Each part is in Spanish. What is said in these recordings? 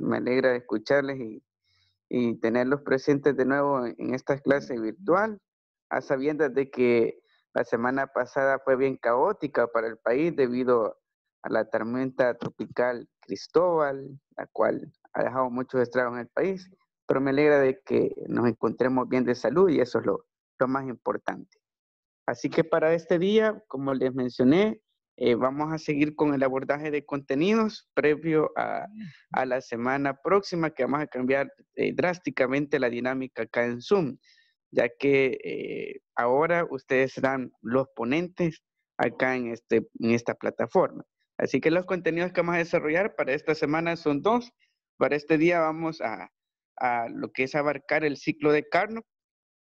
me alegra escucharles y, tenerlos presentes de nuevo en esta clase virtual, a sabiendas de que la semana pasada fue bien caótica para el país debido a la tormenta tropical Cristóbal, la cual ha dejado muchos estragos en el país, pero me alegra de que nos encontremos bien de salud y eso es lo más importante. Así que para este día, como les mencioné, eh, vamos a seguir con el abordaje de contenidos previo a, la semana próxima, que vamos a cambiar eh, drásticamente la dinámica acá en Zoom, ya que eh, ahora ustedes serán los ponentes acá en, este, en esta plataforma. Así que los contenidos que vamos a desarrollar para esta semana son dos. Para este día vamos a, lo que es abarcar el ciclo de Carno,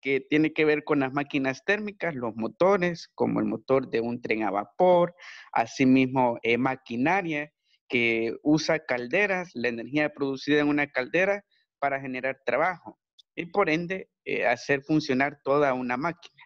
que tiene que ver con las máquinas térmicas, los motores, como el motor de un tren a vapor, asimismo eh, maquinaria que usa calderas, la energía producida en una caldera para generar trabajo y por ende eh, hacer funcionar toda una máquina.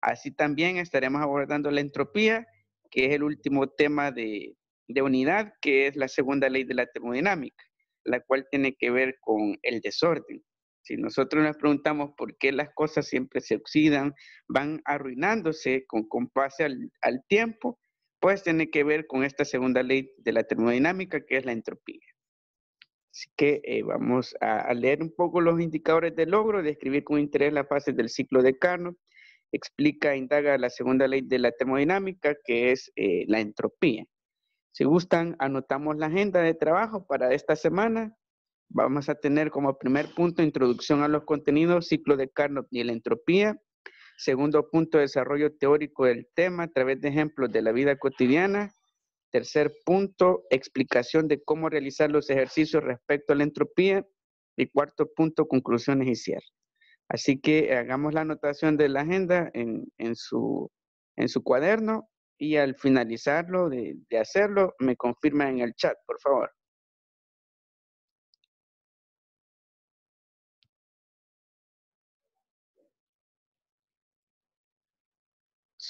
Así también estaremos abordando la entropía, que es el último tema de unidad, que es la segunda ley de la termodinámica, la cual tiene que ver con el desorden. Si nosotros nos preguntamos por qué las cosas siempre se oxidan, van arruinándose con, compás al, tiempo, pues tiene que ver con esta segunda ley de la termodinámica, que es la entropía. Así que eh, vamos a, leer un poco los indicadores de logro, describir con interés las fases del ciclo de Carnot, explica indaga la segunda ley de la termodinámica, que es eh, la entropía. Si gustan, anotamos la agenda de trabajo para esta semana Vamos a tener como primer punto introducción a los contenidos, ciclo de Carnot y la entropía. Segundo punto, desarrollo teórico del tema a través de ejemplos de la vida cotidiana. Tercer punto, explicación de cómo realizar los ejercicios respecto a la entropía. Y cuarto punto, conclusiones y cierre. Así que hagamos la anotación de la agenda en, su, cuaderno y al finalizarlo de hacerlo, me confirma en el chat, por favor.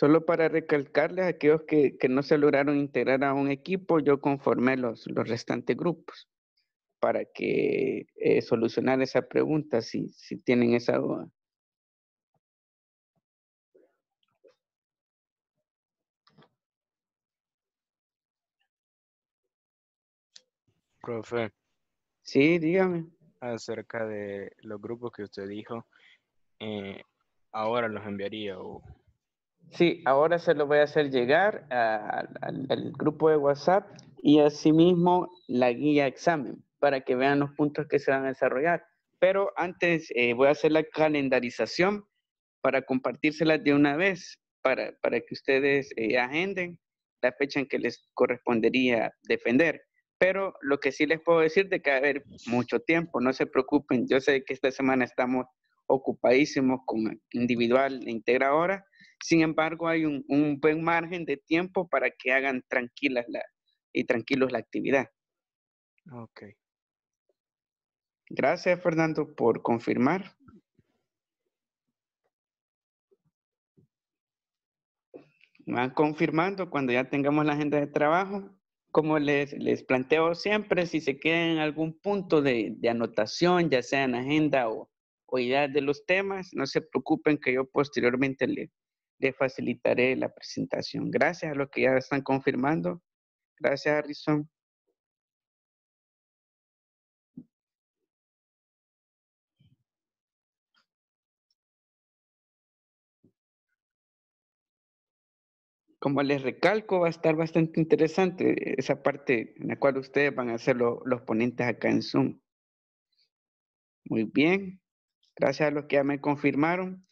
Solo para recalcarles a aquellos que, no se lograron integrar a un equipo, yo conformé los, restantes grupos para que eh, solucionar esa pregunta si, si tienen esa duda. Profe. Sí, dígame. Acerca de los grupos que usted dijo, eh, ahora los enviaría o Sí, ahora se lo voy a hacer llegar al grupo de WhatsApp y asimismo la guía examen para que vean los puntos que se van a desarrollar. Pero antes eh, voy a hacer la calendarización para compartírselas de una vez, para, que ustedes eh, agenden la fecha en que les correspondería defender. Pero lo que sí les puedo decir de que va a haber mucho tiempo, no se preocupen. Yo sé que esta semana estamos ocupadísimos con individual e integra sin embargo, hay un, un buen margen de tiempo para que hagan tranquilas la, y tranquilos la actividad. Ok. Gracias, Fernando, por confirmar. Van confirmando cuando ya tengamos la agenda de trabajo. Como les, les planteo siempre, si se queda en algún punto de, de anotación, ya sea en agenda o, o ideas de los temas, no se preocupen que yo posteriormente le, le facilitaré eh, la presentación. Gracias a los que ya están confirmando. Gracias, Harrison. Como les recalco, va a estar bastante interesante esa parte en la cual ustedes van a ser los ponentes acá en Zoom. Muy bien. Gracias a los que ya me confirmaron.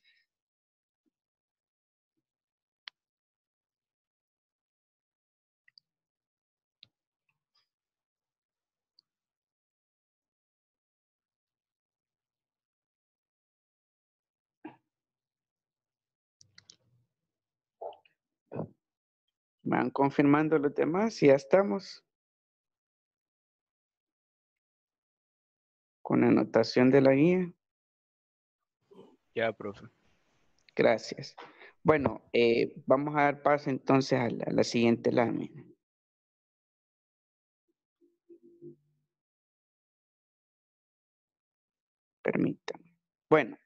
Me van confirmando los demás y ya estamos. Con anotación de la guía. Ya, profe. Gracias. Bueno, eh, vamos a dar paso entonces a la siguiente lámina. Permítanme. Bueno,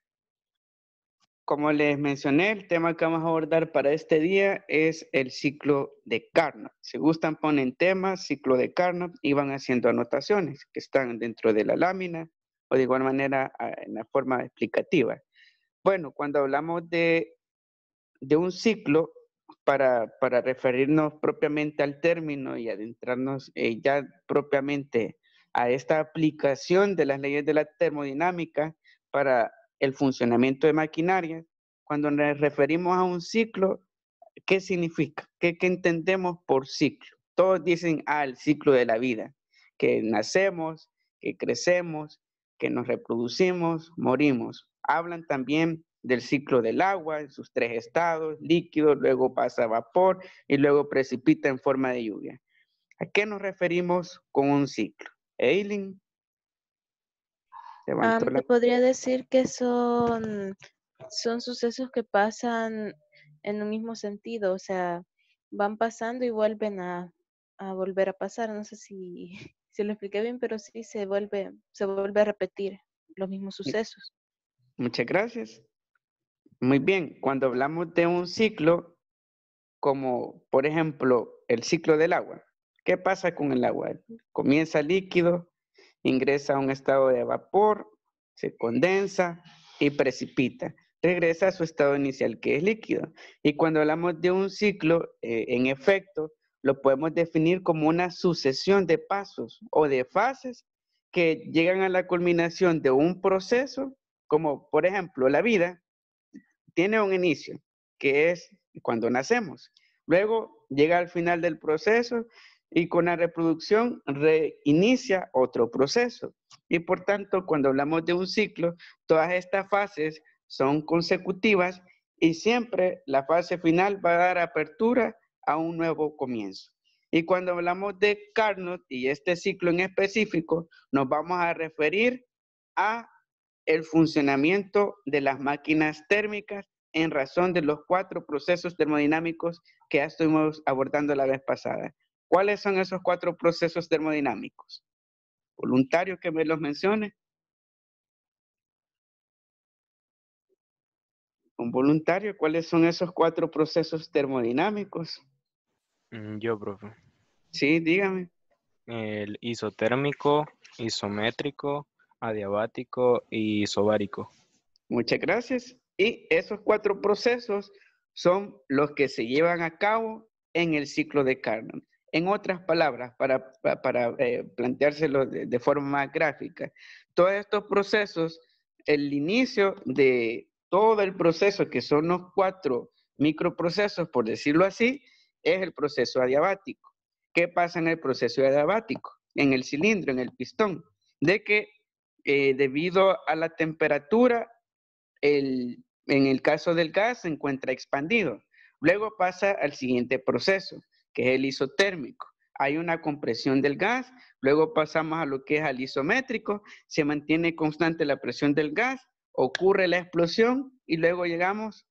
como les mencioné, el tema que vamos a abordar para este día es el ciclo de Carnot. Si gustan, ponen tema, ciclo de Carnot y van haciendo anotaciones que están dentro de la lámina o de igual manera en la forma explicativa. Bueno, cuando hablamos de, de un ciclo, para, para, referirnos propiamente al término y adentrarnos eh, ya propiamente a esta aplicación de las leyes de la termodinámica para el funcionamiento de maquinaria. Cuando nos referimos a un ciclo, ¿qué significa? ¿Qué, entendemos por ciclo? Todos dicen, al ah, ciclo de la vida, que nacemos, que crecemos, que nos reproducimos, morimos. Hablan también del ciclo del agua en sus tres estados, líquido, luego pasa a vapor y luego precipita en forma de lluvia. ¿A qué nos referimos con un ciclo? Eileen. Ah, podría decir que son, son sucesos que pasan en un mismo sentido, o sea, van pasando y vuelven a, volver a pasar. No sé si, si, lo expliqué bien, pero sí se vuelve, se vuelve a repetir los mismos sucesos. Muchas gracias. Muy bien, cuando hablamos de un ciclo, como por ejemplo el ciclo del agua, ¿qué pasa con el agua? Comienza líquido, ingresa a un estado de vapor, se condensa y precipita. Regresa a su estado inicial, que es líquido. Y cuando hablamos de un ciclo, eh, en efecto, lo podemos definir como una sucesión de pasos o de fases que llegan a la culminación de un proceso, como por ejemplo la vida, tiene un inicio, que es cuando nacemos. Luego llega al final del proceso y con la reproducción reinicia otro proceso. Y por tanto, cuando hablamos de un ciclo, todas estas fases son consecutivas y siempre la fase final va a dar apertura a un nuevo comienzo. Y cuando hablamos de Carnot y este ciclo en específico, nos vamos a referir a el funcionamiento de las máquinas térmicas en razón de los cuatro procesos termodinámicos que ya estuvimos abordando la vez pasada. ¿Cuáles son esos cuatro procesos termodinámicos? Voluntario que me los mencione. Un voluntario, ¿cuáles son esos cuatro procesos termodinámicos? Mm, yo, profe. Sí, dígame. El isotérmico, isométrico, adiabático y isobárico. Muchas gracias. Y esos cuatro procesos son los que se llevan a cabo en el ciclo de Carnot. En otras palabras, para, para, eh, planteárselo de, forma gráfica, todos estos procesos, el inicio de todo el proceso, que son los cuatro microprocesos, por decirlo así, es el proceso adiabático. ¿Qué pasa en el proceso adiabático? En el cilindro, en el pistón, de que eh, debido a la temperatura, en el caso del gas se encuentra expandido. Luego pasa al siguiente proceso, que es el isotérmico. Hay una compresión del gas, luego pasamos a lo que es al isométrico, se mantiene constante la presión del gas, ocurre la explosión y luego llegamos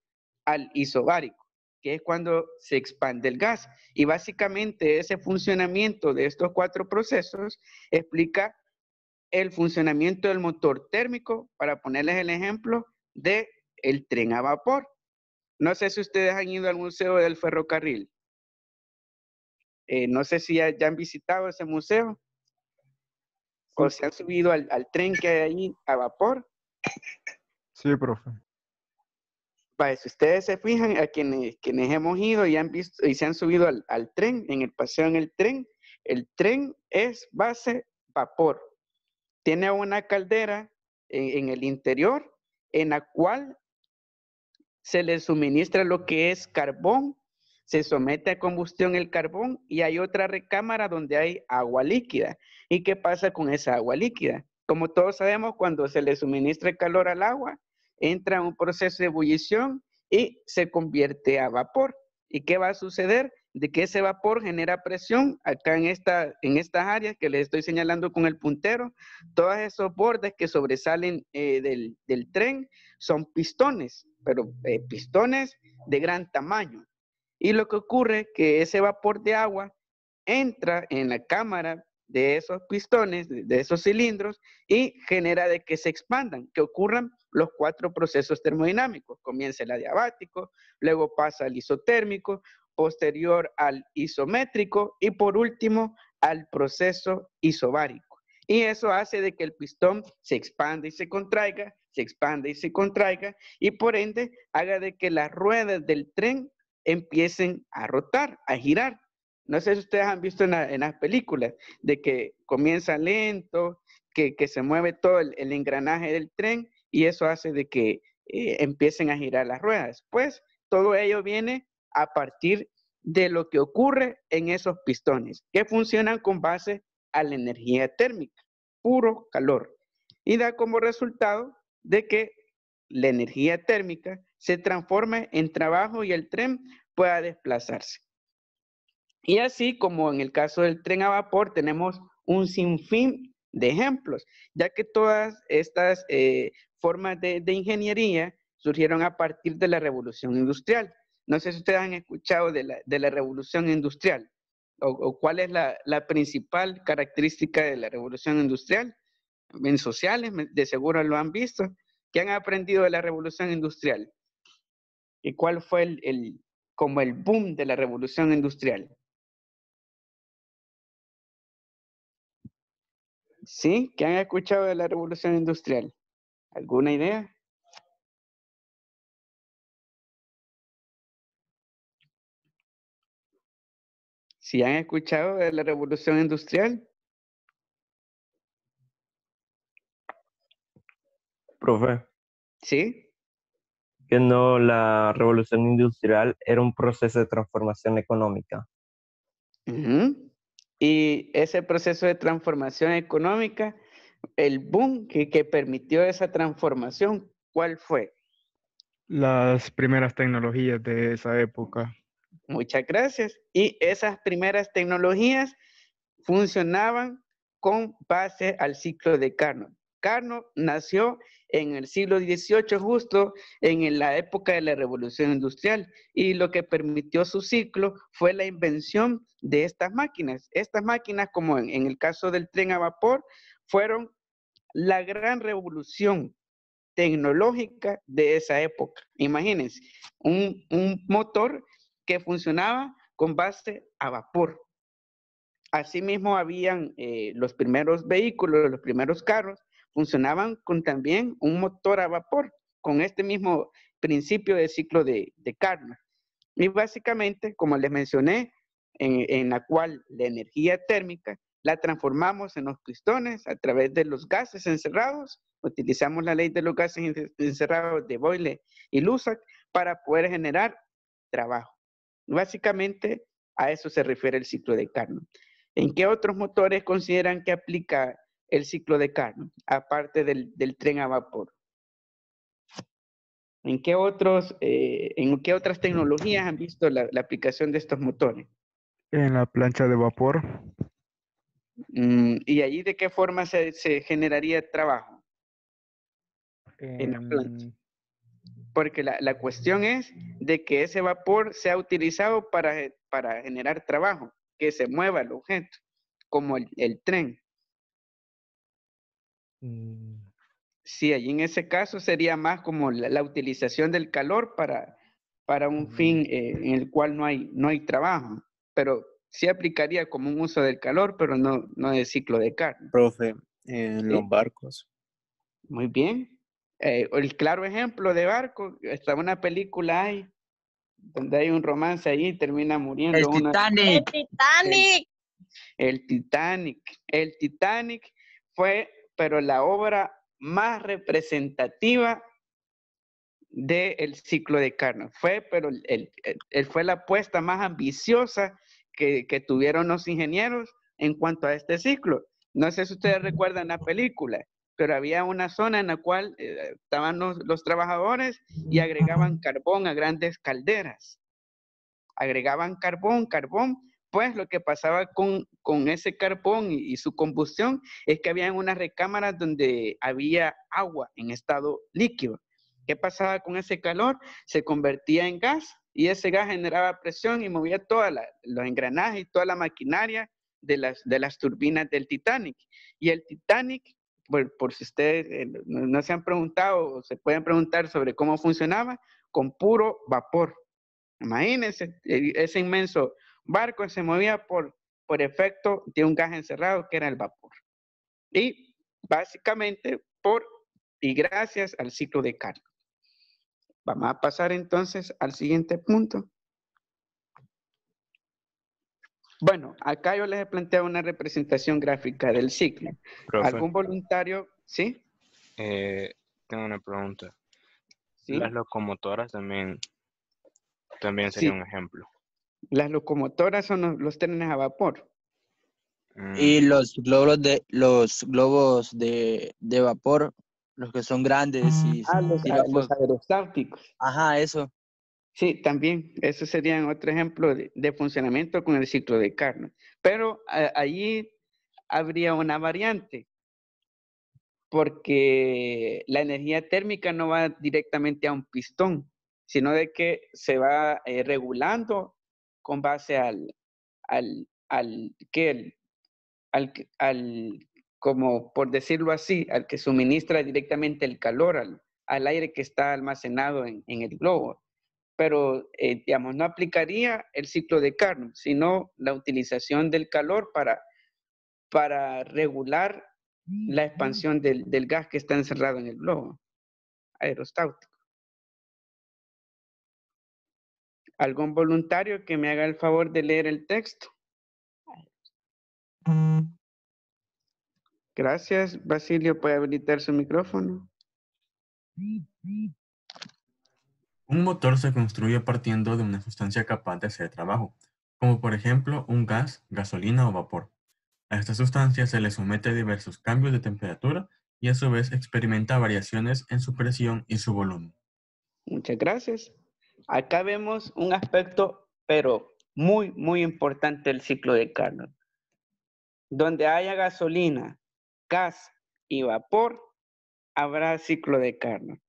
al isobárico que es cuando se expande el gas. Y básicamente ese funcionamiento de estos cuatro procesos explica el funcionamiento del motor térmico, para ponerles el ejemplo de el tren a vapor. No sé si ustedes han ido al Museo del Ferrocarril. Eh, no sé si ya, han visitado ese museo o se han subido al, tren que hay ahí a vapor. Sí, profe. si ustedes se fijan, a quienes, quienes hemos ido y y se han subido al, tren, en el paseo en el tren, el tren es base vapor. Tiene una caldera en el interior en la cual se le suministra lo que es carbón se somete a combustión el carbón y hay otra recámara donde hay agua líquida. ¿Y qué pasa con esa agua líquida? Como todos sabemos, cuando se le suministra calor al agua, entra un proceso de ebullición y se convierte a vapor. ¿Y qué va a suceder? De que ese vapor genera presión acá en, esta, en estas áreas que les estoy señalando con el puntero. Todos esos bordes que sobresalen eh, del, tren son pistones, pero eh, pistones de gran tamaño. Y lo que ocurre es que ese vapor de agua entra en la cámara de esos pistones, de esos cilindros, y genera de que se expandan, que ocurran los cuatro procesos termodinámicos. Comienza el adiabático, luego pasa al isotérmico, posterior al isométrico y por último al proceso isobárico. Y eso hace de que el pistón se expanda y se contraiga, se expanda y se contraiga, y por ende haga de que las ruedas del tren empiecen a rotar, a girar. No sé si ustedes han visto en, las películas de que comienza lento, que, se mueve todo el, engranaje del tren y eso hace de que eh, empiecen a girar las ruedas. Pues todo ello viene a partir de lo que ocurre en esos pistones, que funcionan con base a la energía térmica, puro calor, y da como resultado de que la energía térmica se transforme en trabajo y el tren pueda desplazarse. Y así como en el caso del tren a vapor, tenemos un sinfín de ejemplos, ya que todas estas eh, formas de, ingeniería surgieron a partir de la revolución industrial. No sé si ustedes han escuchado de la, revolución industrial o, cuál es la, principal característica de la revolución industrial. En sociales, de seguro lo han visto, que han aprendido de la revolución industrial y cuál fue el, como el boom de la revolución industrial. ¿Sí? ¿Qué han escuchado de la revolución industrial? ¿Alguna idea? Si ¿Sí han escuchado de la revolución industrial. Profe. ¿Sí? la revolución industrial era un proceso de transformación económica. Y ese proceso de transformación económica, el boom que, que permitió esa transformación, ¿cuál fue? Las primeras tecnologías de esa época. Muchas gracias. Y esas primeras tecnologías funcionaban con base al ciclo de Carnot. Carno nació en el siglo XVIII, justo en la época de la Revolución Industrial, y lo que permitió su ciclo fue la invención de estas máquinas. Estas máquinas, como en, el caso del tren a vapor, fueron la gran revolución tecnológica de esa época. Imagínense, un, motor que funcionaba con base a vapor. Asimismo, habían eh, los primeros vehículos, los primeros carros, funcionaban con también un motor a vapor, con este mismo principio de ciclo de, Carnot. Y básicamente, como les mencioné, en, la cual la energía térmica la transformamos en los pistones a través de los gases encerrados. Utilizamos la ley de los gases encerrados de Boyle y Lusac para poder generar trabajo. Básicamente, a eso se refiere el ciclo de Carnot. ¿En qué otros motores consideran que aplica el ciclo de carne, aparte del, tren a vapor. ¿En qué, otros, eh, ¿En qué otras tecnologías han visto la, aplicación de estos motores? En la plancha de vapor. Mm, ¿Y allí de qué forma se, generaría trabajo? En, la plancha. Porque la, cuestión es de que ese vapor sea utilizado para, para generar trabajo, que se mueva el objeto, como el, el tren. Mm. Sí, allí en ese caso sería más como la, utilización del calor para, para un fin eh, en el cual no hay, no hay trabajo, pero sí aplicaría como un uso del calor, pero no, no de ciclo de carne. Profe, en los barcos. Muy bien. Eh, el claro ejemplo de barco, está una película ahí, donde hay un romance ahí y termina muriendo. El Titanic. El Titanic. el Titanic. El Titanic fue pero la obra más representativa del ciclo de Carnot. Fue, pero el, fue la apuesta más ambiciosa que, tuvieron los ingenieros en cuanto a este ciclo. No sé si ustedes recuerdan la película, pero había una zona en la cual eh, estaban los trabajadores y agregaban carbón a grandes calderas. Agregaban carbón, carbón, pues lo que pasaba con, con ese carbón y, su combustión es que había unas recámaras donde había agua en estado líquido. ¿Qué pasaba con ese calor? Se convertía en gas y ese gas generaba presión y movía todos los engranajes y toda la maquinaria de las, de las turbinas del Titanic. Y el Titanic por, si ustedes eh, no, se han preguntado o se pueden preguntar sobre cómo funcionaba, con puro vapor. Imagínense eh, ese inmenso barco se movía por, por efecto de un gas encerrado que era el vapor. Y básicamente por y gracias al ciclo de carga. Vamos a pasar entonces al siguiente punto. Bueno, acá yo les he planteado una representación gráfica del ciclo. ¿Algún voluntario? ¿Sí? Eh, tengo una pregunta. Las locomotoras también, también sería un ejemplo. Las locomotoras son los, trenes a vapor. Y ah. los globos de los globos de, vapor, los que son grandes y, ah, los, aerostáticos. Ajá, eso. Sí, también. Eso sería otro ejemplo de, funcionamiento con el ciclo de Carnot. Pero allí habría una variante, porque la energía térmica no va directamente a un pistón, sino de que se va eh, regulando con base al, al, que al, como por decirlo así, al que suministra directamente el calor, al, aire que está almacenado en, el globo. Pero, eh, digamos, no aplicaría el ciclo de Carnot, sino la utilización del calor para, regular la mm, expansión del, del gas que está encerrado en el globo aerostático. algún voluntario que me haga el favor de leer el texto. Mm. Gracias. Basilio puede habilitar su micrófono. Un motor se construye partiendo de una sustancia capaz de hacer trabajo, como por ejemplo un gas, gasolina o vapor. A esta sustancia se le somete diversos cambios de temperatura y a su vez experimenta variaciones en su presión y su volumen. Muchas gracias acá vemos un aspecto, pero muy, muy importante del ciclo de Carnot. Donde haya gasolina, gas y vapor, habrá ciclo de Carnot.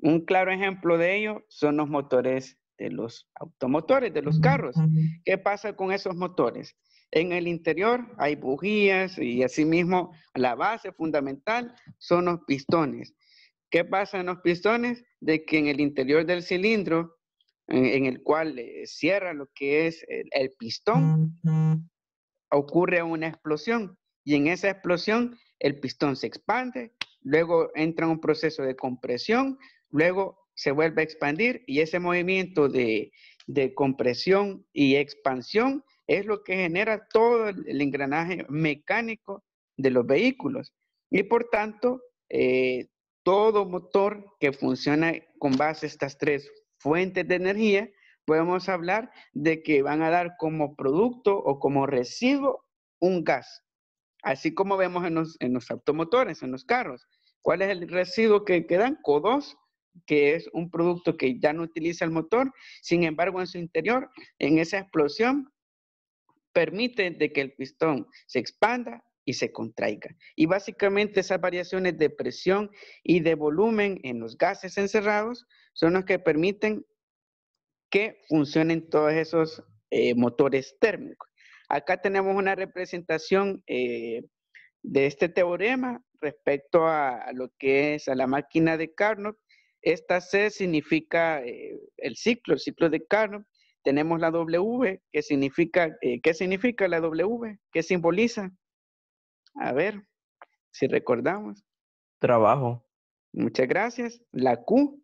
Un claro ejemplo de ello son los motores de los automotores, de los carros. ¿Qué pasa con esos motores? En el interior hay bujías y asimismo la base fundamental son los pistones. ¿Qué pasa en los pistones? De que en el interior del cilindro, en, el cual eh, cierra lo que es el, pistón, ocurre una explosión y en esa explosión el pistón se expande, luego entra un proceso de compresión, luego se vuelve a expandir y ese movimiento de, compresión y expansión es lo que genera todo el engranaje mecánico de los vehículos. Y por tanto, eh, todo motor que funciona con base a estas tres fuentes de energía, podemos hablar de que van a dar como producto o como residuo un gas. Así como vemos en los, automotores, en los carros. ¿Cuál es el residuo que quedan? CO2, que es un producto que ya no utiliza el motor. Sin embargo, en su interior, en esa explosión, permite de que el pistón se expanda y se contraiga. Y básicamente esas variaciones de presión y de volumen en los gases encerrados son los que permiten que funcionen todos esos eh, motores térmicos. Acá tenemos una representación eh, de este teorema respecto a, lo que es a la máquina de Carnot. Esta C significa eh, el ciclo, el ciclo de Carnot. Tenemos la W, que significa, ¿qué significa la W? ¿Qué simboliza? A ver, si recordamos. Trabajo. Muchas gracias. La Q.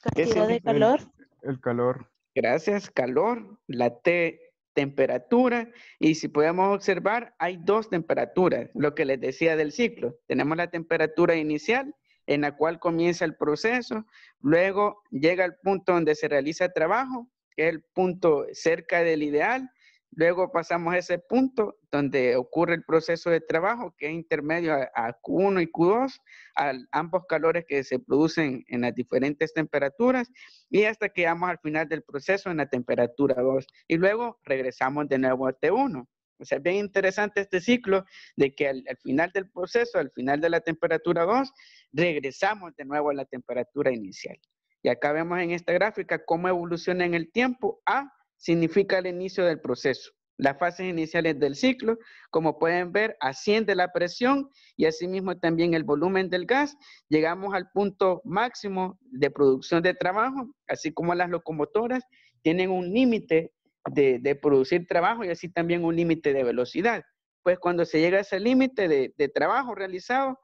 Cantidad de calor. El, calor. Gracias, calor. La T, temperatura. Y si podemos observar, hay dos temperaturas. Lo que les decía del ciclo. Tenemos la temperatura inicial, en la cual comienza el proceso. Luego llega el punto donde se realiza el trabajo que es el punto cerca del ideal. Luego pasamos a ese punto donde ocurre el proceso de trabajo, que es intermedio a, Q1 y Q2, a ambos calores que se producen en las diferentes temperaturas, y hasta que llegamos al final del proceso en la temperatura 2. Y luego regresamos de nuevo a T1. O sea, bien interesante este ciclo de que al, final del proceso, al final de la temperatura 2, regresamos de nuevo a la temperatura inicial. Y acá vemos en esta gráfica cómo evoluciona en el tiempo. A significa el inicio del proceso, las fases iniciales del ciclo. Como pueden ver, asciende la presión y asimismo también el volumen del gas. Llegamos al punto máximo de producción de trabajo, así como las locomotoras tienen un límite de, producir trabajo y así también un límite de velocidad. Pues cuando se llega a ese límite de, de trabajo realizado,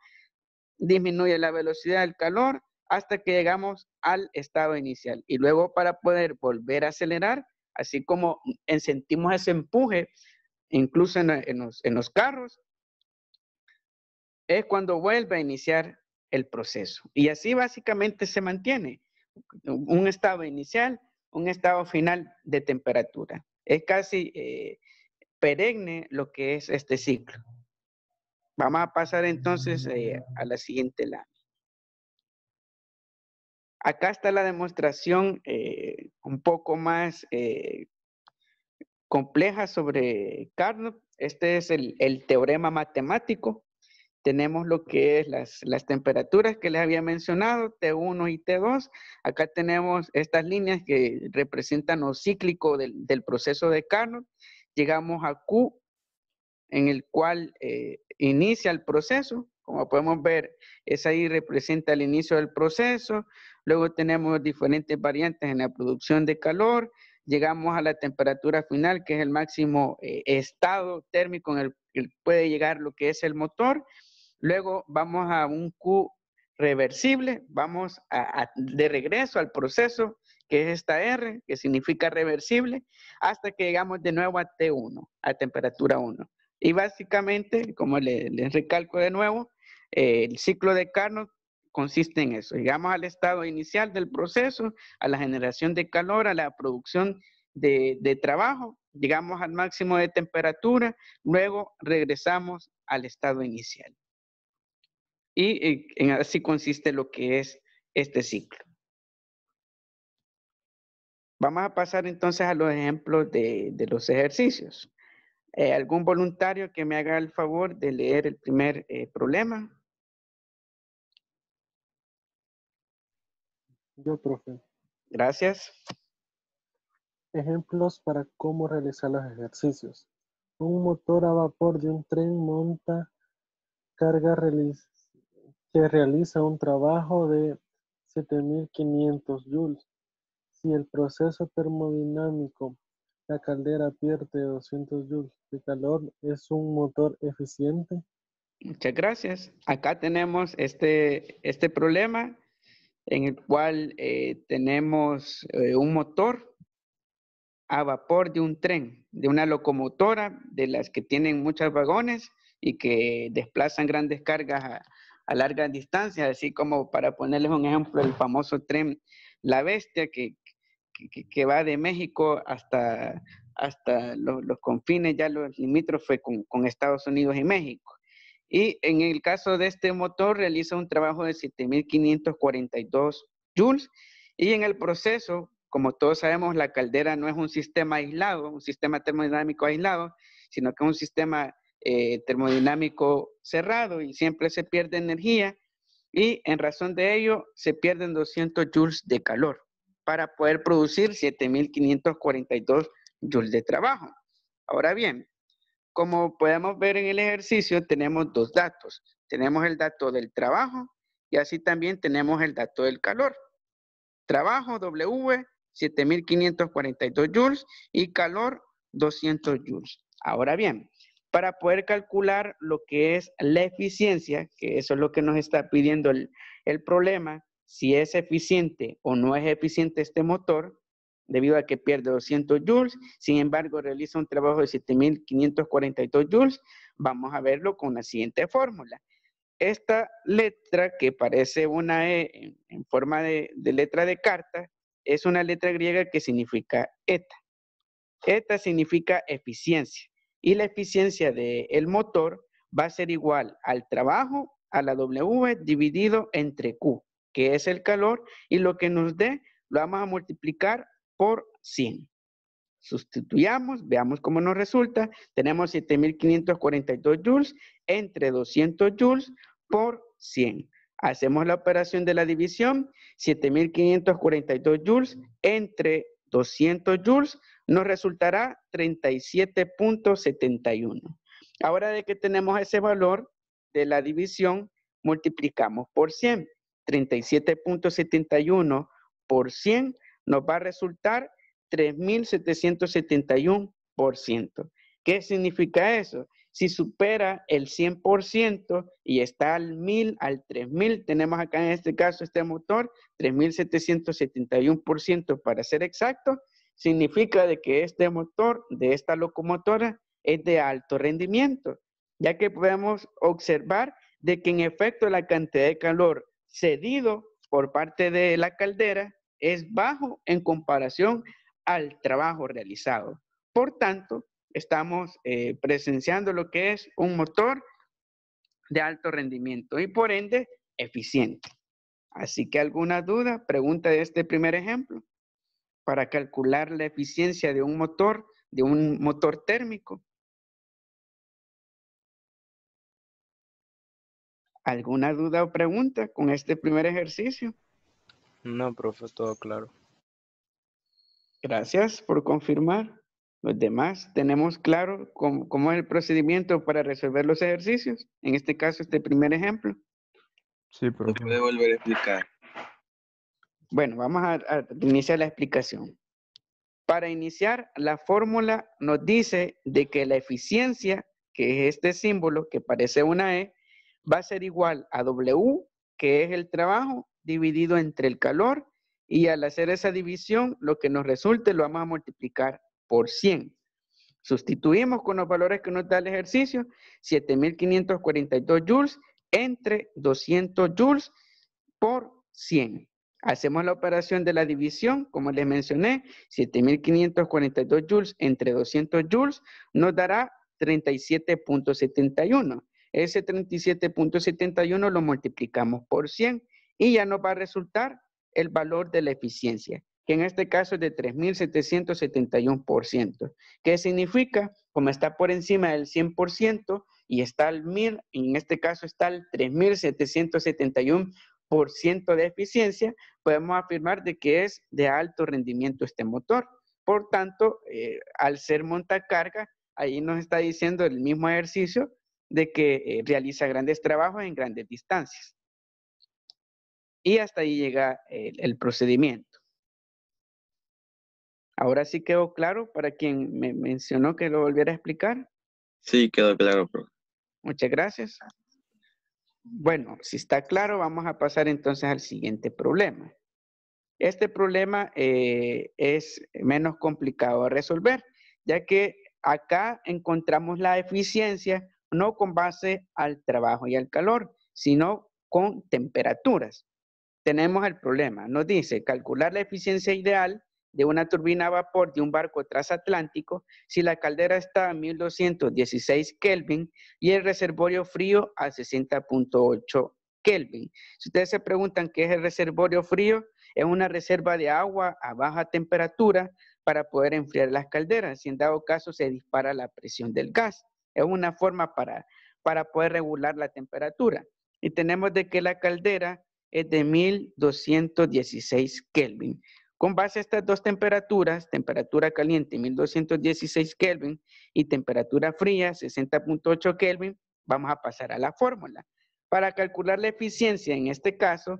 disminuye la velocidad del calor hasta que llegamos al estado inicial. Y luego para poder volver a acelerar, así como sentimos ese empuje, incluso en, los, carros, es cuando vuelve a iniciar el proceso. Y así básicamente se mantiene un estado inicial, un estado final de temperatura. Es casi eh, perenne lo que es este ciclo. Vamos a pasar entonces eh, a la siguiente lámina. Acá está la demostración eh, un poco más eh, compleja sobre Carnot. Este es el, teorema matemático. Tenemos lo que es las, temperaturas que les había mencionado, T1 y T2. Acá tenemos estas líneas que representan lo cíclico del, proceso de Carnot. Llegamos a Q, en el cual eh, inicia el proceso. Como podemos ver, esa ahí representa el inicio del proceso. Luego tenemos diferentes variantes en la producción de calor. Llegamos a la temperatura final, que es el máximo eh, estado térmico en el que puede llegar lo que es el motor. Luego vamos a un Q reversible, vamos de regreso al proceso, que es esta R, que significa reversible, hasta que llegamos de nuevo a T1, a temperatura 1. Y básicamente, como les, recalco de nuevo, eh, el ciclo de Carnot consiste en eso. Llegamos al estado inicial del proceso, a la generación de calor, a la producción de, trabajo, llegamos al máximo de temperatura, luego regresamos al estado inicial. Y, eh, así consiste lo que es este ciclo. Vamos a pasar entonces a los ejemplos de, los ejercicios. Eh, ¿Algún voluntario que me haga el favor de leer el primer eh, problema? Yo, profe. Gracias. Ejemplos para cómo realizar los ejercicios. Un motor a vapor de un tren monta carga que realiza un trabajo de 7500 joules. Si el proceso termodinámico, la caldera pierde 200 joules de calor, ¿es un motor eficiente? Muchas gracias. Acá tenemos este, este problema en el cual eh, tenemos eh, un motor a vapor de un tren, de una locomotora, de las que tienen muchos vagones y que desplazan grandes cargas a, largas distancias, así como para ponerles un ejemplo, el famoso tren La Bestia que, va de México hasta, hasta los, confines, ya los limítrofes con, con Estados Unidos y México. Y en el caso de este motor realiza un trabajo de 7.542 joules y en el proceso, como todos sabemos, la caldera no es un sistema aislado, un sistema termodinámico aislado, sino que es un sistema eh, termodinámico cerrado y siempre se pierde energía y en razón de ello se pierden 200 joules de calor para poder producir 7.542 joules de trabajo. Ahora bien, como podemos ver en el ejercicio, tenemos dos datos. Tenemos el dato del trabajo y así también tenemos el dato del calor. Trabajo W, 7542 joules y calor 200 joules. Ahora bien, para poder calcular lo que es la eficiencia, que eso es lo que nos está pidiendo el, el problema, si es eficiente o no es eficiente este motor, debido a que pierde 200 joules, sin embargo realiza un trabajo de 7.542 joules. Vamos a verlo con la siguiente fórmula. Esta letra que parece una E en forma de, letra de carta es una letra griega que significa eta. Eta significa eficiencia y la eficiencia del el motor va a ser igual al trabajo a la W dividido entre Q, que es el calor, y lo que nos dé lo vamos a multiplicar por 100. Sustituyamos, veamos cómo nos resulta. Tenemos 7542 joules entre 200 joules por 100. Hacemos la operación de la división, 7542 joules entre 200 joules nos resultará 37.71. Ahora de que tenemos ese valor de la división, multiplicamos por 100. 37.71 por 100 nos va a resultar 3.771%. ¿Qué significa eso? Si supera el 100% y está al 1000, al 3000, tenemos acá en este caso este motor, 3771% para ser exacto, significa de que este motor de esta locomotora es de alto rendimiento, ya que podemos observar de que en efecto la cantidad de calor cedido por parte de la caldera es bajo en comparación al trabajo realizado. Por tanto, estamos eh, presenciando lo que es un motor de alto rendimiento y por ende eficiente. Así que alguna duda, pregunta de este primer ejemplo. Para calcular la eficiencia de un motor, de un motor térmico. ¿Alguna duda o pregunta con este primer ejercicio? No, profe, todo claro. Gracias por confirmar. Los demás tenemos claro cómo, es el procedimiento para resolver los ejercicios. En este caso, este primer ejemplo. Sí, profe. puede volver a explicar? Bueno, vamos a iniciar la explicación. Para iniciar, la fórmula nos dice de que la eficiencia, que es este símbolo que parece una E, va a ser igual a W, que es el trabajo, dividido entre el calor y al hacer esa división, lo que nos resulte lo vamos a multiplicar por 100. Sustituimos con los valores que nos da el ejercicio, 7542 joules entre 200 joules por 100. Hacemos la operación de la división, como les mencioné, 7542 joules entre 200 joules nos dará 37.71. Ese 37.71 lo multiplicamos por 100 y ya nos va a resultar el valor de la eficiencia, que en este caso es de 3.771%, ¿Qué significa, como está por encima del 100% y está al en este caso está al 3.771% de eficiencia, podemos afirmar de que es de alto rendimiento este motor. Por tanto, eh, al ser montacarga, ahí nos está diciendo el mismo ejercicio de que eh, realiza grandes trabajos en grandes distancias. Y hasta ahí llega el, procedimiento. Ahora sí quedó claro para quien me mencionó que lo volviera a explicar. Sí, quedó claro, Muchas gracias. Bueno, si está claro, vamos a pasar entonces al siguiente problema. Este problema eh, es menos complicado de resolver, ya que acá encontramos la eficiencia no con base al trabajo y al calor, sino con temperaturas tenemos el problema. Nos dice calcular la eficiencia ideal de una turbina a vapor de un barco transatlántico si la caldera está a 1216 Kelvin y el reservorio frío a 60.8 Kelvin. Si ustedes se preguntan qué es el reservorio frío, es una reserva de agua a baja temperatura para poder enfriar las calderas. Si en dado caso se dispara la presión del gas, es una forma para, para poder regular la temperatura. Y tenemos de que la caldera es de 1216 Kelvin. Con base a estas dos temperaturas, temperatura caliente 1216 Kelvin y temperatura fría 60.8 Kelvin, vamos a pasar a la fórmula. Para calcular la eficiencia en este caso,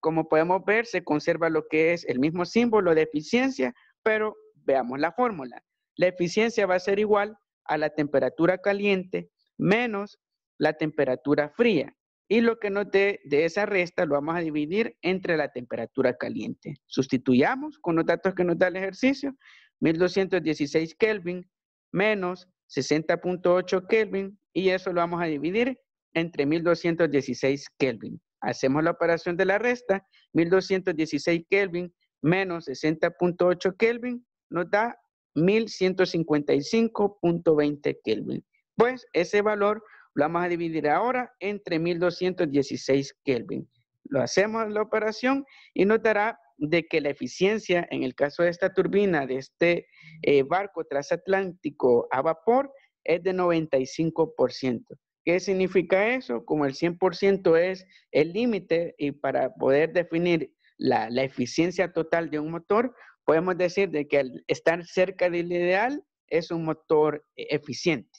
como podemos ver, se conserva lo que es el mismo símbolo de eficiencia, pero veamos la fórmula. La eficiencia va a ser igual a la temperatura caliente menos la temperatura fría. Y lo que nos dé de, esa resta lo vamos a dividir entre la temperatura caliente. Sustituyamos con los datos que nos da el ejercicio. 1216 Kelvin menos 60.8 Kelvin y eso lo vamos a dividir entre 1216 Kelvin. Hacemos la operación de la resta. 1216 Kelvin menos 60.8 Kelvin nos da 1155.20 Kelvin. Pues ese valor lo vamos a dividir ahora entre 1216 Kelvin. Lo hacemos la operación y notará de que la eficiencia en el caso de esta turbina, de este eh, barco transatlántico a vapor, es de 95%. ¿Qué significa eso? Como el 100% es el límite y para poder definir la, eficiencia total de un motor, podemos decir de que al estar cerca del ideal es un motor e-, eficiente.